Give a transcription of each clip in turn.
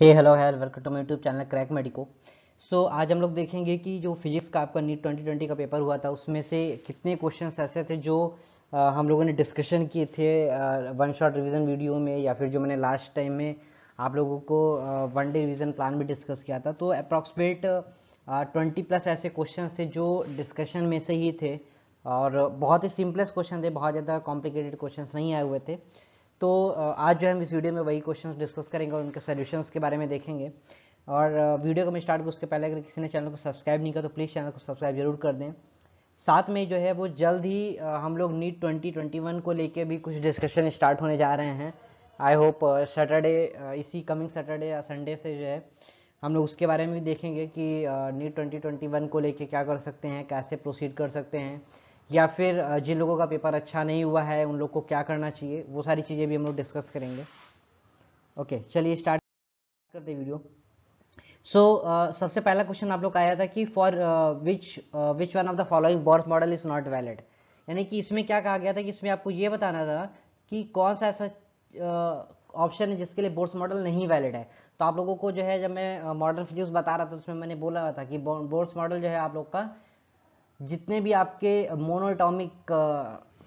हे hello हेल welcome to my YouTube channel Crack Medico so आज हम लोग देखेंगे कि जो फिजिक्स का आपका नीट 2020 का पेपर हुआ था उसमें से कितने क्वेश्चंस ऐसे थे जो आ, हम लोगों ने डिस्कशन किए थे uh, one shot revision video में या फिर जो मैंने लास्ट टाइम में आप लोगों को uh, one day revision plan भी डिस्कस किया था तो अप्रॉक्सीमेट ट्वेंटी प्लस ऐसे क्वेश्चन थे जो डिस्कशन में से ही थे और बहुत ही सिंपलेस्ट क्वेश्चन थे बहुत ज़्यादा कॉम्प्लिकेटेड क्वेश्चन नहीं आए हुए थे तो आज जो हम इस वीडियो में वही क्वेश्चन डिस्कस करेंगे और उनके सॉल्यूशंस के बारे में देखेंगे और वीडियो को मैं स्टार्ट उसके पहले अगर किसी ने चैनल को सब्सक्राइब नहीं किया तो प्लीज़ चैनल को सब्सक्राइब जरूर कर दें साथ में जो है वो जल्द ही हम लोग नीट वन को लेकर भी कुछ डिस्कशन स्टार्ट होने जा रहे हैं आई होप सैटरडे इसी कमिंग सैटरडे या संडे से जो है हम लोग उसके बारे में भी देखेंगे कि नीट वन को लेकर क्या कर सकते हैं कैसे प्रोसीड कर सकते हैं या फिर जिन लोगों का पेपर अच्छा नहीं हुआ है उन लोग को क्या करना चाहिए वो सारी चीज़ें भी हम लोग डिस्कस करेंगे ओके चलिए स्टार्ट करते वीडियो सो so, uh, सबसे पहला क्वेश्चन आप लोग आया था कि for which which one of the following birth model is not valid यानी कि इसमें क्या कहा गया था कि इसमें आपको ये बताना था कि कौन सा ऐसा ऑप्शन uh, है जिसके लिए बोर्ड्स मॉडल नहीं वैलिड है तो आप लोगों को जो है जब मैं मॉडल फिजिक्स बता रहा था तो उसमें मैंने बोला था कि बोर्ड्स मॉडल जो है आप लोग का जितने भी आपके मोनोटॉमिक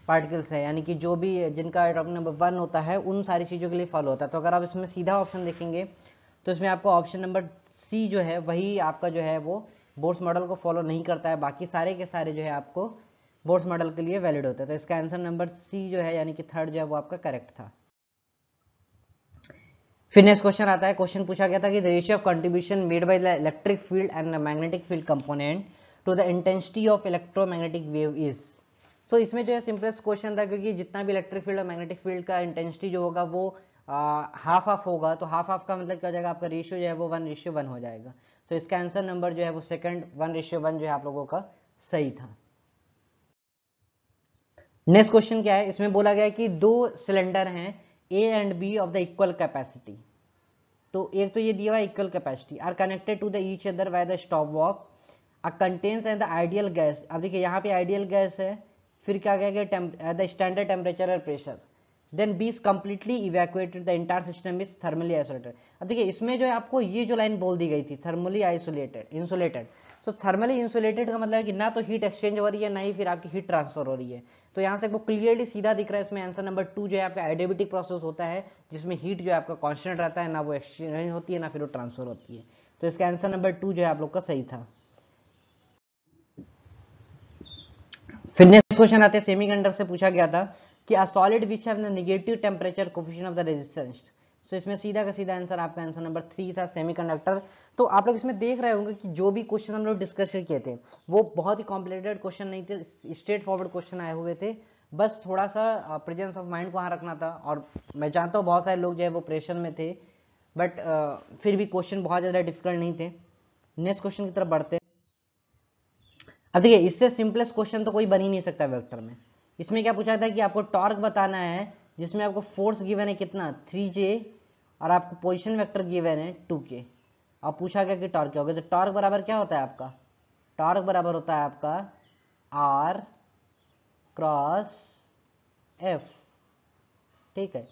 पार्टिकल्स uh, हैं यानी कि जो भी जिनका एटॉमिक नंबर वन होता है उन सारी चीज़ों के लिए फॉलो होता है तो अगर आप इसमें सीधा ऑप्शन देखेंगे तो इसमें आपको ऑप्शन नंबर सी जो है वही आपका जो है वो बोर्ड्स मॉडल को फॉलो नहीं करता है बाकी सारे के सारे जो है आपको बोर्ड्स मॉडल के लिए वैलिड होता है तो इसका आंसर नंबर सी जो है यानी कि थर्ड जो है वो आपका करेक्ट था फिर नेक्स्ट क्वेश्चन आता है क्वेश्चन पूछा गया था कि the ratio of contribution made by the electric field and the magnetic field component to the intensity of electromagnetic wave is so इसमें जो है सिंपलेस्ट क्वेश्चन था क्योंकि जितना भी इलेक्ट्रिक फील्ड और मैग्नेटिक फील्ड का इंटेंसिटी जो होगा वो हाफ ऑफ होगा तो हाफ ऑफ का मतलब क्या हो जाएगा आपका रेशियो जो है वो वन रेशियो वन हो जाएगा तो so इसका आंसर नंबर जो है वो सेकंड वन रेशियो वन जो है आप लोगों का सही था नेक्स्ट क्वेश्चन क्या है इसमें बोला गया है कि दो सिलेंडर हैं A and B of the equal capacity तो एक तो ये दिया हुआ equal capacity are connected to the each other via the stopcock a contains at the ideal gas अब देखिए यहाँ पे आइडियल गैस है फिर क्या कह गया the standard temperature and pressure then B is completely evacuated the entire system is thermally isolated अब देखिए इसमें जो है आपको ये जो लाइन बोल दी गई थी thermally isolated insulated so thermally insulated का मतलब है कि ना तो हीट एक्सचेंज हो रही है ना ही फिर आपकी हीट ट्रांसफर हो रही है तो यहाँ से आपको क्लियरली सीधा दिख रहा है इसमें आंसर नंबर टू जो है आपका एडेबिटिक प्रोसेस होता है जिसमें हीट जो है आपका कॉन्स्टेंट रहता है ना वो एक्सचेंज होती है ना फिर वो ट्रांसफर होती है तो इसका आंसर नंबर टू जो है आप लोग का सही था नेक्स्ट क्वेश्चन आते हैं सेमीकंडक्टर से पूछा गया था कि a solid which have negative temperature coefficient of the resistance so इसमें सीधा का सीधा आंसर आपका आंसर नंबर थ्री था सेमीकंडक्टर तो आप लोग इसमें देख रहे होंगे कि जो भी क्वेश्चन हम लोग डिस्कस किए थे वो बहुत ही कॉम्प्लिकेटेड क्वेश्चन नहीं थे स्ट्रेट फॉरवर्ड क्वेश्चन आए हुए थे बस थोड़ा सा प्रेजेंस ऑफ माइंड को वहाँ रखना था और मैं जानता हूँ बहुत सारे लोग जो है वो प्रेशर में थे बट uh, फिर भी क्वेश्चन बहुत ज़्यादा डिफिकल्ट नहीं थे नेक्स्ट क्वेश्चन की तरफ बढ़ते अब देखिए इससे सिंपलेस्ट क्वेश्चन तो कोई बन ही नहीं सकता वेक्टर में इसमें क्या पूछा था कि आपको टॉर्क बताना है जिसमें आपको फोर्स गिवन है कितना थ्री जे और आपको पोजिशन वैक्टर गिवन है टू के अब पूछा गया कि टॉर्क क्या होगा तो टॉर्क बराबर क्या होता है आपका टॉर्क बराबर होता है आपका आर क्रॉस एफ ठीक है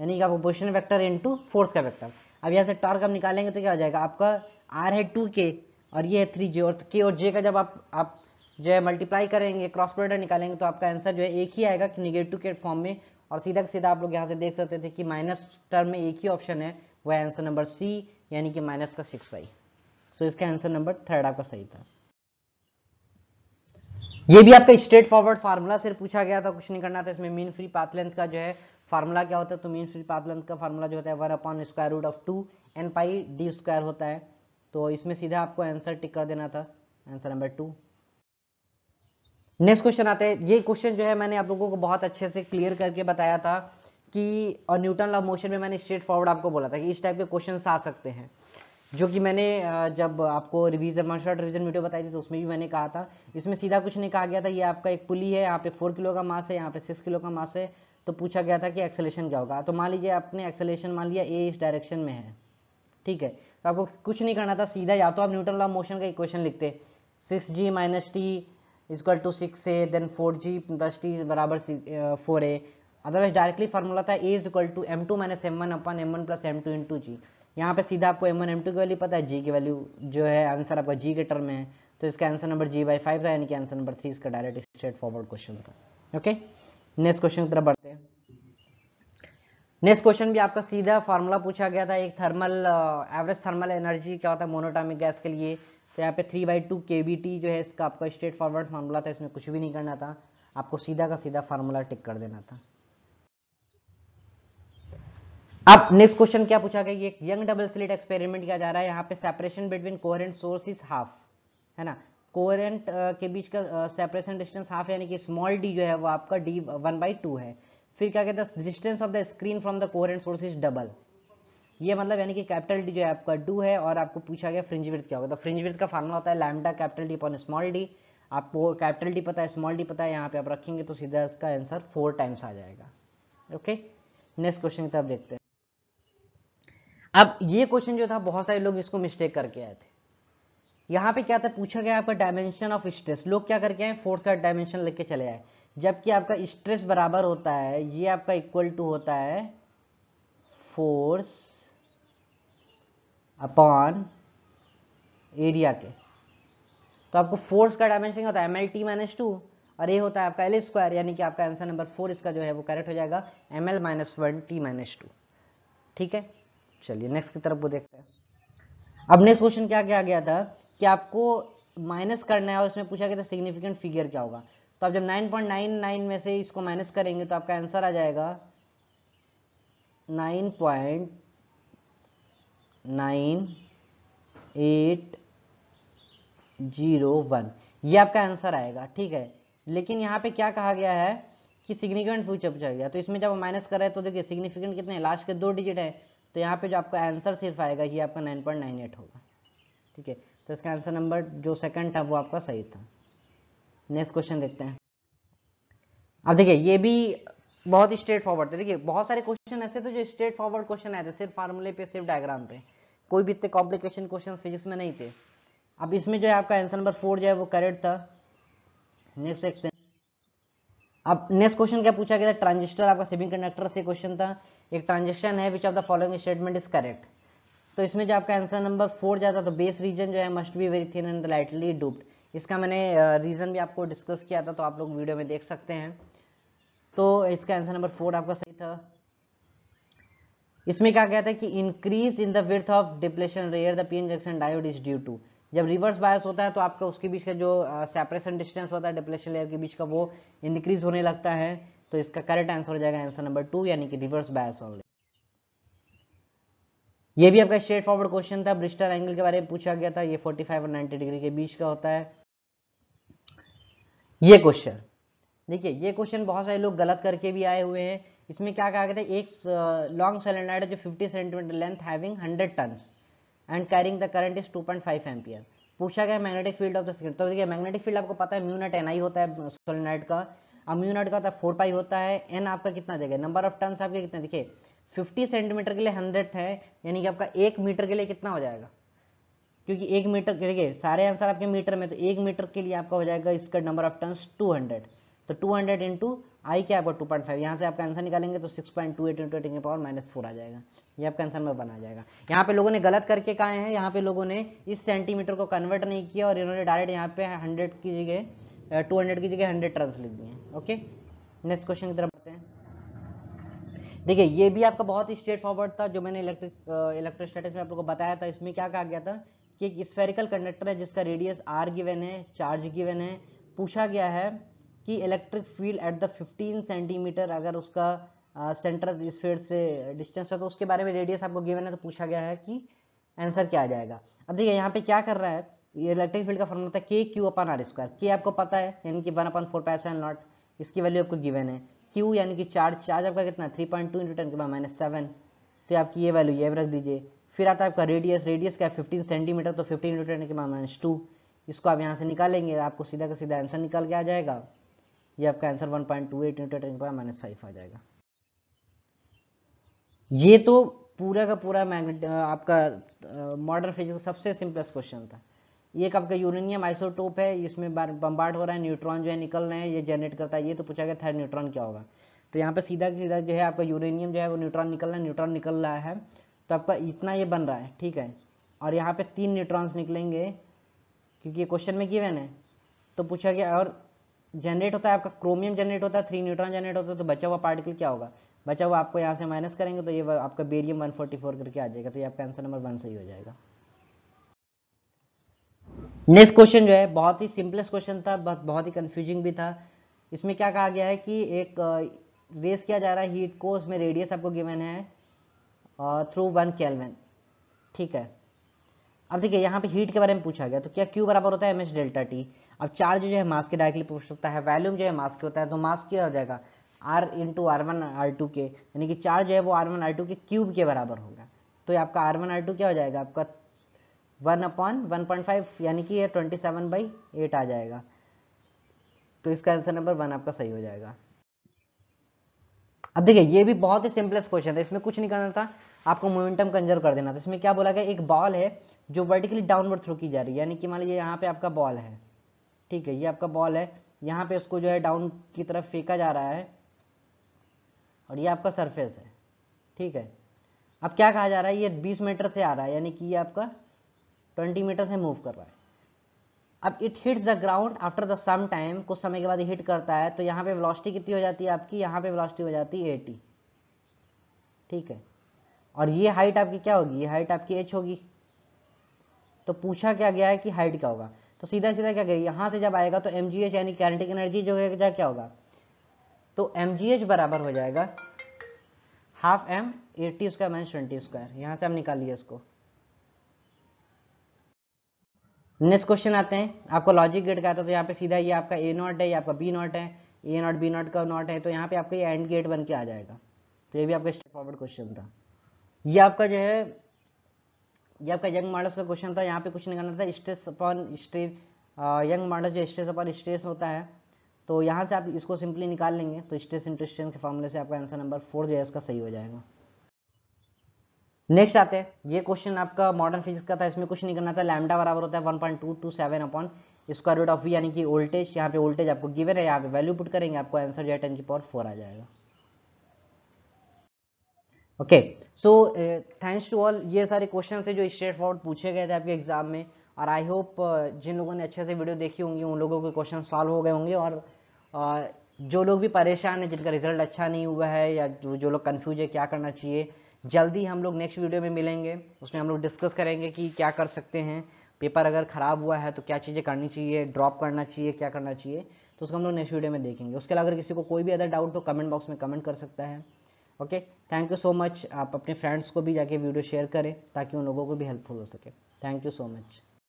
यानी कि आपको पोजिशन वैक्टर इंटू फोर्स का वैक्टर अब यहाँ से टॉर्क हम निकालेंगे तो क्या हो जाएगा आपका आर है टू के और ये है थ्री जे और के और जे का जब आप आप जो है मल्टीप्लाई करेंगे क्रॉस प्रोडक्ट निकालेंगे तो आपका आंसर जो है एक ही आएगा कि निगेटिव के फॉर्म में और सीधा सीधा आप लोग यहाँ से देख सकते थे कि माइनस टर्म में एक ही ऑप्शन है वह आंसर नंबर सी यानी कि माइनस का सिक्स आई सो इसका आंसर नंबर थर्ड आपका सही था ये भी आपका स्ट्रेट फॉरवर्ड फार्मूला से पूछा गया था कुछ नहीं करना था इसमें मीन फ्री पाथ लेंथ का जो है फार्मूला क्या होता है तो मीन फ्री पाथ लेंथ का फार्मूला जो होता है one upon square root of two N pi D square होता है तो इसमें सीधा आपको आंसर टिक कर देना था answer number two next question आते हैं ये क्वेश्चन जो है मैंने आप लोगों को बहुत अच्छे से क्लियर करके बताया था कि और न्यूटन लॉ मोशन में मैंने स्ट्रेट फॉरवर्ड आपको बोला था कि इस टाइप के क्वेश्चन आ सकते हैं जो कि मैंने जब आपको revision martial art revision video बताई थी तो उसमें भी मैंने कहा था इसमें सीधा कुछ नहीं कहा गया था ये आपका एक पुली है यहाँ पे फोर किलो का मास है यहाँ पे सिक्स किलो का मास है तो पूछा गया था कि एक्सेलेशन क्या होगा तो मान लीजिए आपने एक्सेलेशन मान लिया ए इस डायरेक्शन में है ठीक है तो आपको कुछ नहीं करना था सीधा या तो आप न्यूटन लॉ मोशन का इक्वेशन लिखते six G minus T is equal to six A then four G plus T बराबर four A otherwise directly formula था A is equal to M two minus M one upon M one plus M two two G यहाँ पर सीधा आपको M one M two की value पता है जी की वैल्यू जो है आंसर आपका जी के टर्म में है तो इसका answer number G by five था यानी कि आंसर नंबर थ्री इसका डायरेक्ट स्ट्रेट फॉरवर्ड क्वेश्चन था ओके नेक्स्ट क्वेश्चन की तरफ बढ़ते हैं नेक्स्ट क्वेश्चन भी आपका सीधा फार्मूला पूछा गया था एक थर्मल एवरेज थर्मल एनर्जी क्या होता है मोनोटामिक गैस के लिए तो यहाँ पे थ्री बाई टू के जो है इसका आपका स्ट्रेट फॉरवर्ड फार्मूला था इसमें कुछ भी नहीं करना था आपको सीधा का सीधा फार्मूला टिक कर देना था अब नेक्स्ट क्वेश्चन क्या पूछा गया ये यंग डबल स्लिट एक्सपेरिमेंट किया जा रहा है यहाँ पे separation between coherent source is half है ना कोरेंट uh, के बीच का सेपरेशन डिस्टेंस हाफ यानी कि स्मॉल डी जो है वो आपका डी वन बाई टू है फिर क्या कहते हैं distance of the screen from the coherent source is double ये मतलब यानी कि कैपिटल डी जो है आपका डू है और आपको पूछा गया फ्रिंज विथ क्या होगा तो फ्रिंज विथ का फार्मूला होता है lambda capital D upon small D आपको कैपिटल डी पता है स्मॉल डी पता है यहाँ पे आप रखेंगे तो सीधा इसका आंसर फोर टाइम्स आ जाएगा ओके नेक्स्ट क्वेश्चन की तरफ देखते हैं अब ये क्वेश्चन जो था बहुत सारे लोग इसको मिस्टेक करके आए थे यहाँ पे क्या था पूछा गया आपका डायमेंशन ऑफ स्ट्रेस लोग क्या करके आए फोर्स का डायमेंशन लेके चले आए जबकि आपका स्ट्रेस बराबर होता है ये आपका इक्वल टू होता है फोर्स अपॉन एरिया के तो आपको फोर्स का डायमेंशन होता है M L T minus two और ये होता है आपका एल स्क्वायर यानी कि आपका आंसर नंबर फोर इसका जो है वो करेक्ट हो जाएगा M L minus one T minus two ठीक है चलिए नेक्स्ट की तरफ वो देखते हैं अब नेक्स्ट क्वेश्चन क्या क्या गया था कि आपको माइनस करना है और उसमें पूछा गया था सिग्निफिकेंट फिगर क्या होगा तो आप जब 9.99 में से इसको माइनस करेंगे तो आपका आंसर आ जाएगा 9.9801 ये आपका आंसर आएगा ठीक है लेकिन यहाँ पे क्या कहा गया है कि सिग्निफिकेंट फ्यूचर पूछा गया तो इसमें जब हम माइनस कर रहे हैं तो देखिए सिग्निफिकेंट कितने लास्ट के दो डिजिट है तो यहाँ पे जो आपका आंसर सिर्फ आएगा ये आपका 9.98 होगा ठीक है तो इसका आंसर नंबर जो सेकंड था वो आपका सही था नेक्स्ट क्वेश्चन देखते हैं अब देखिए ये भी बहुत ही स्ट्रेट फॉरवर्ड थे देखिए बहुत सारे क्वेश्चन ऐसे थे जो स्ट्रेट फॉरवर्ड क्वेश्चन आए थे सिर्फ फार्मूले पे सिर्फ डायग्राम पे कोई भी इतने कॉम्प्लिकेशन क्वेश्चन फिजिक्स में नहीं थे अब इसमें जो है आपका आंसर नंबर फोर जो है वो करेक्ट था नेक्स्ट देखते हैं अब नेक्स्ट क्वेश्चन क्या पूछा गया था ट्रांजिस्टर आपका सेमी कंडक्टर से क्वेश्चन था एक ट्रांजेक्शन है which of the following statement is correct तो इसमें जो आपका आंसर नंबर फोर जाता तो बेस रीजन जो है must be very thin and lightly doped इसका मैंने रीज़न भी आपको डिस्कस किया था तो आप लोग वीडियो में देख सकते हैं तो इसका आंसर नंबर फोर आपका सही था इसमें क्या कहता है कि increase in the width of depletion layer the P junction diode is due to जब रिवर्स बायस होता है तो आपका उसके बीच का जो सेपरेशन डिस्टेंस होता है डिप्लेशन लेयर के बीच का वो इंक्रीज होने लगता है तो इसका करेक्ट आंसर हो जाएगा आंसर नंबर टू यानी कि रिवर्स बायस ऑनली ये भी आपका स्ट्रेट फॉरवर्ड क्वेश्चन था ब्रिस्टर एंगल के बारे में पूछा गया था ये 45 और 90 डिग्री के बीच का होता है ये क्वेश्चन देखिए ये क्वेश्चन बहुत सारे लोग गलत करके भी आए हुए हैं इसमें क्या कहा गया था एक लॉन्ग सिलेंडर जो 50 centimetre length having 100 turns and carrying the current is 2.5 point पूछा गया magnetic field of the cylinder तो देखिए मैग्नेटिक फील्ड आपको पता है म्यूनट एन होता है सोलेनाइड का अब म्यूनट का होता है फोर पाई होता है एन आपका कितना देगा नंबर ऑफ टन आपके कितने देखिए फिफ्टी सेंटीमीटर के लिए हंड्रेड है यानी कि आपका एक मीटर के लिए कितना हो जाएगा क्योंकि एक मीटर के देखिए सारे आंसर आपके मीटर में तो एक मीटर के लिए आपका हो जाएगा इसका नंबर ऑफ टर्न्स 200 तो 200 हंड्रेड इंटू आई क्या आपका 2.5 पॉइंट यहाँ से आपका आंसर निकालेंगे तो 6.28 point two eight into eight power minus four आ जाएगा ये आपका आंसर में बना जाएगा यहाँ पे लोगों ने गलत करके कहा है यहाँ पे लोगों ने इस सेंटीमीटर को कन्वर्ट नहीं किया और इन्होंने डायरेक्ट यहाँ पे हंड्रेड की जगह टू हंड्रेड की जगह हंड्रेड टर्न्स लिख दिए ओके नेक्स्ट क्वेश्चन की तरफ बढ़ते हैं देखिए ये भी आपका बहुत ही स्ट्रेट फॉरवर्ड था जो मैंने इलेक्ट्रिक इलेक्ट्रोस्टैटिक्स में आप लोग को बताया था इसमें क्या कहा गया था कि एक स्फेरिकल कंडक्टर है जिसका रेडियस आर गिवेन है चार्ज गिवेन है पूछा गया है कि electric field at the 15 centimetre अगर उसका सेंटर स्फेयर से डिस्टेंस है तो उसके बारे में रेडियस आपको गिवन है तो पूछा गया है कि आंसर क्या आ जाएगा अब देखिए यहाँ पे क्या कर रहा है ये इलेक्ट्रिक फील्ड का फॉर्मूला होता है के क्यू अपन आर स्क्वायर के आपको पता है यानी कि one upon four pi epsilon naught इसकी वैल्यू आपको गिवन है क्यू यानी कि चार्ज चार्ज आपका कितना three point two into ten के बाद माइनस सेवन तो आपकी ये वैल्यू ये रख दीजिए फिर आता है आपका रेडियस रेडियस क्या है फिफ्टीन सेंटीमीटर तो फिफ्टीन न्यूटन के माइनस टू इसको आप यहाँ से निकालेंगे आपको सीधा का सीधा आंसर निकाल के आ जाएगा ये आपका answer one point two eight newton के माइनस फाइव आ जाएगा ये तो पूरा का पूरा मैग्नेट आपका मॉडर्न फिजिक्स सबसे सिंपलेस्ट क्वेश्चन था ये आपका यूरेनियम आइसोटोप है इसमें बम्बार्ड हो रहा है न्यूट्रॉन जो है निकल रहे हैं ये जनरेट करता है ये तो पूछा गया था न्यूट्रॉन क्या होगा तो यहाँ पे सीधा सीधा जो है आपका यूरेनियम जो है वो न्यूट्रॉन निकल रहा है न्यूट्रॉन निकल रहा है तो आपका इतना ये बन रहा है ठीक है और यहाँ पे तीन न्यूट्रॉन्स निकलेंगे क्योंकि ये क्वेश्चन में गिवन है तो पूछा गया और जनरेट होता है आपका क्रोमियम जनरेट होता है थ्री न्यूट्रॉन जनरेट होता है तो बचा हुआ पार्टिकल क्या होगा बचा हुआ आपको यहाँ से माइनस करेंगे तो ये आपका बेरियम 144 करके आ जाएगा तो ये आपका आंसर नंबर वन सही हो जाएगा नेक्स्ट क्वेश्चन जो है बहुत ही सिंपलेस्ट क्वेश्चन था बहुत ही कंफ्यूजिंग भी था इसमें क्या कहा गया है कि एक रेस uh, किया जा रहा है हीट को उसमें रेडियस आपको गिवन है थ्रू वन कैलविन ठीक है अब देखिए यहाँ पे हीट के बारे में पूछा गया तो क्या क्यू बराबर होता है एम डेल्टा टी अब चार्ज जो है मास के डायरेक्टली पूछ सकता है वैल्यूम जो है मास के होता है तो मास क्या हो जाएगा R two R one R two के यानी कि चार्ज जो है वो आर वन आर टू के क्यूब के बराबर होगा तो ये आपका आर वन आर टू क्या हो जाएगा आपका one upon one point five यानी कि ये ट्वेंटी सेवन बाई एट आ जाएगा तो इसका आंसर नंबर वन आपका सही हो जाएगा अब देखिए ये भी बहुत ही सिंपलेस्ट क्वेश्चन था इसमें कुछ नहीं करना था आपको मोमेंटम कंजर्व कर देना तो इसमें क्या बोला गया एक बॉल है जो वर्टिकली डाउनवर्ड थ्रो की जा रही है यानी कि मान लीजिए यहाँ पे आपका बॉल है ठीक है ये आपका बॉल है यहाँ पे इसको जो है डाउन की तरफ फेंका जा रहा है और ये आपका सरफेस है ठीक है अब क्या कहा जा रहा है ये 20 मीटर से आ रहा है यानी कि ये आपका 20 मीटर से मूव कर रहा है अब it hits the ground after the some time कुछ समय के बाद हिट करता है तो यहाँ पे वेलोसिटी कितनी हो जाती है आपकी यहाँ पे वेलोसिटी हो जाती है एटी ठीक है और ये हाइट आपकी क्या होगी ये हाइट आपकी एच होगी तो पूछा क्या गया है कि हाइट क्या होगा तो सीधा सीधा क्या करिए यहाँ से जब आएगा तो एम यानी कैरेंटिक एनर्जी जो है क्या होगा तो एम बराबर हो जाएगा half M eighty square minus twenty square यहाँ से हम निकालिए इसको नेक्स्ट क्वेश्चन आते हैं आपको लॉजिक गेट का आता है तो यहाँ पे सीधा ये आपका ए नॉट है ये आपका बी नॉट है ए नॉट बी नॉट का नॉट है तो यहाँ पे आपका ये एंड गेट बन के आ जाएगा तो ये भी आपका स्टेप फॉरवर्ड क्वेश्चन था ये आपका जो है ये आपका यंग मॉडल्स का क्वेश्चन था यहाँ पे कुछ नहीं करना था stress upon stress Young modulus जो स्ट्रेस अपॉन स्ट्रेस होता है तो यहाँ से आप इसको सिंपली निकाल लेंगे तो स्ट्रेस इंटू के फॉर्मूले से आपका आंसर नंबर फोर जो है इसका सही हो जाएगा नेक्स्ट आते हैं ये क्वेश्चन आपका मॉडर्न फिजिक्स का था इसमें कुछ नहीं करना था लैमडा बराबर होता है one point two two seven upon square root of V यानी कि वोल्टेज यहाँ पे वोल्टेज आपको गिवन है यहाँ पे वैल्यू पुट करेंगे आपको आंसर जो है टेन की पावर फोर आ जाएगा okay so thanks to all ये सारे क्वेश्चन थे जो स्ट्रेट फॉरवर्ड पूछे गए थे आपके एग्जाम में और आई होप uh, जिन लोगों ने अच्छे से वीडियो देखी होंगी उन लोगों के क्वेश्चन सॉल्व हो गए होंगे और uh, जो लोग भी परेशान हैं जिनका रिजल्ट अच्छा नहीं हुआ है या जो, जो लोग कन्फ्यूज है क्या करना चाहिए जल्दी हम लोग नेक्स्ट वीडियो में मिलेंगे उसमें हम लोग डिस्कस करेंगे कि क्या कर सकते हैं पेपर अगर ख़राब हुआ है तो क्या चीज़ें करनी चाहिए ड्रॉप करना चाहिए क्या करना चाहिए तो उसको हम लोग नेक्स्ट वीडियो में देखेंगे उसके अलावा अगर किसी को कोई भी अदर डाउट तो कमेंट बॉक्स में कमेंट कर सकता है okay thank you so much आप अपने फ्रेंड्स को भी जाके वीडियो शेयर करें ताकि उन लोगों को भी हेल्पफुल हो सके थैंक यू सो मच